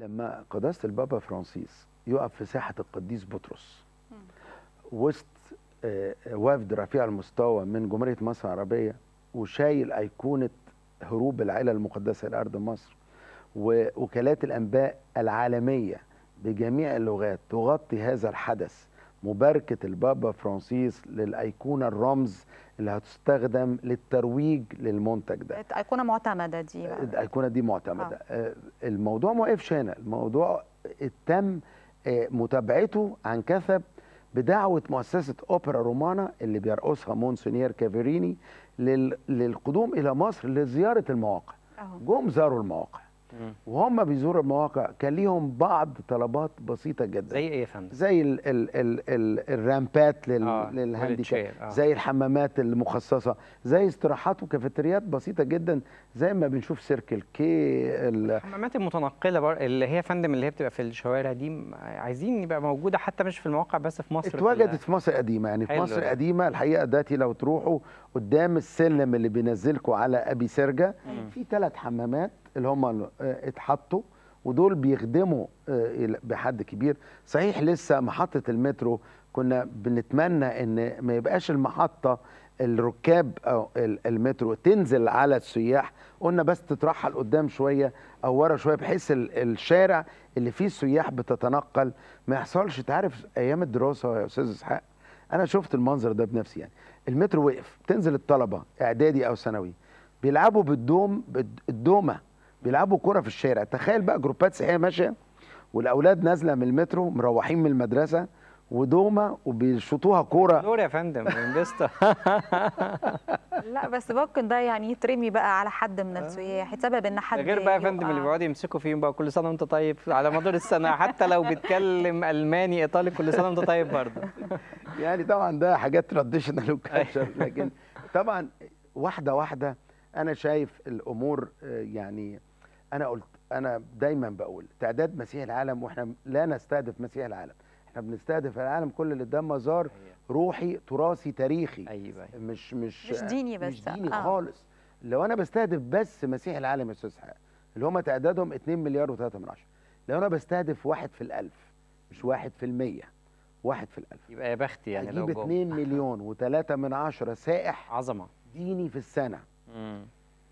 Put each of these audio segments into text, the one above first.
لما قداسه البابا فرانسيس يقف في ساحه القديس بطرس وسط آه، وفد رفيع المستوى من جمهوريه مصر العربيه وشايل ايقونه هروب العائله المقدسه لارض مصر ووكالات الانباء العالميه بجميع اللغات تغطي هذا الحدث مباركة البابا فرانسيس للأيقونة الرمز اللي هتستخدم للترويج للمنتج ده أيقونة معتمدة دي بقى. الأيقونة دي معتمدة آه. آه. الموضوع ما وقفش هنا الموضوع تم آه، متابعته عن كثب بدعوة مؤسسة أوبرا رومانا اللي بيرقصها مونسونير كافيريني للقدوم إلى مصر لزيارة المواقع جم زاروا المواقع وهم بيزوروا المواقع كان ليهم بعض طلبات بسيطه جدا زي ايه يا فندم زي الـ الـ الـ الـ الرامبات لل آه للهانديكاب آه. زي الحمامات المخصصه زي استراحات وكافيتريات بسيطه جدا زي ما بنشوف سيركل كي الحمامات المتنقله بر... اللي هي يا فندم اللي هي بتبقى في الشوارع دي عايزين يبقى موجوده حتى مش في المواقع بس في مصر اتوجدت في مصر قديمه يعني في مصر قديمه الحقيقه دلوقتي لو تروحوا قدام السلم اللي بينزلكم على ابي سرجه في ثلاث حمامات اللي هم آه، اتحطوا ودول بيخدموا آه، بحد كبير صحيح لسه محطة المترو كنا بنتمنى ان ما يبقاش المحطة الركاب او المترو تنزل على السياح قلنا بس تترحل قدام شويه او ورا شويه بحيث الشارع اللي فيه السياح بتتنقل ما يحصلش تعرف ايام الدراسه يا استاذ اسحاق انا شفت المنظر ده بنفسي يعني المترو وقف تنزل الطلبه اعدادي او ثانوي بيلعبوا بالدوم الدومه بيلعبوا كرة في الشارع تخيل بقى جروبات سياحية ماشية والأولاد نازلة من المترو مروحين من المدرسة ودومة وبيشوطوها كورة نور يا فندم انجستا لا بس ممكن ده يعني يترمي بقى على حد من آه. السياح سبب ان حد غير بقى يا فندم اللي بيقعدوا يمسكوا فيهم بقى كل سنه وانت طيب على مدار السنه حتى لو بيتكلم الماني ايطالي كل سنه وانت طيب برضه يعني طبعا ده حاجات تراديشنال وكالتشر لكن طبعا واحده واحده انا شايف الامور آه، يعني انا قلت انا دايما بقول تعداد مسيح العالم واحنا لا نستهدف مسيح العالم احنا بنستهدف العالم كل اللي قدام مزار أيوة. روحي تراثي تاريخي أيوة،, أيوة. مش مش مش ديني بس مش ديني آه. خالص لو انا بستهدف بس مسيح العالم يا استاذ اللي هم تعدادهم 2 مليار و3 من عشرة لو انا بستهدف واحد في الالف مش واحد في المية واحد في الالف يبقى يا بخت يعني لو اجيب 2 مليون و3 من عشرة سائح عظمه ديني في السنه مم.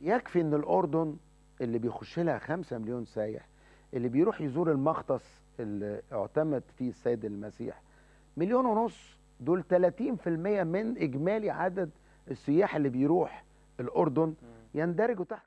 يكفي ان الاردن اللي بيخش لها 5 مليون سايح اللي بيروح يزور المختص اللي اعتمد فيه السيد المسيح مليون ونص دول 30% من اجمالي عدد السياح اللي بيروح الاردن يندرجوا تحت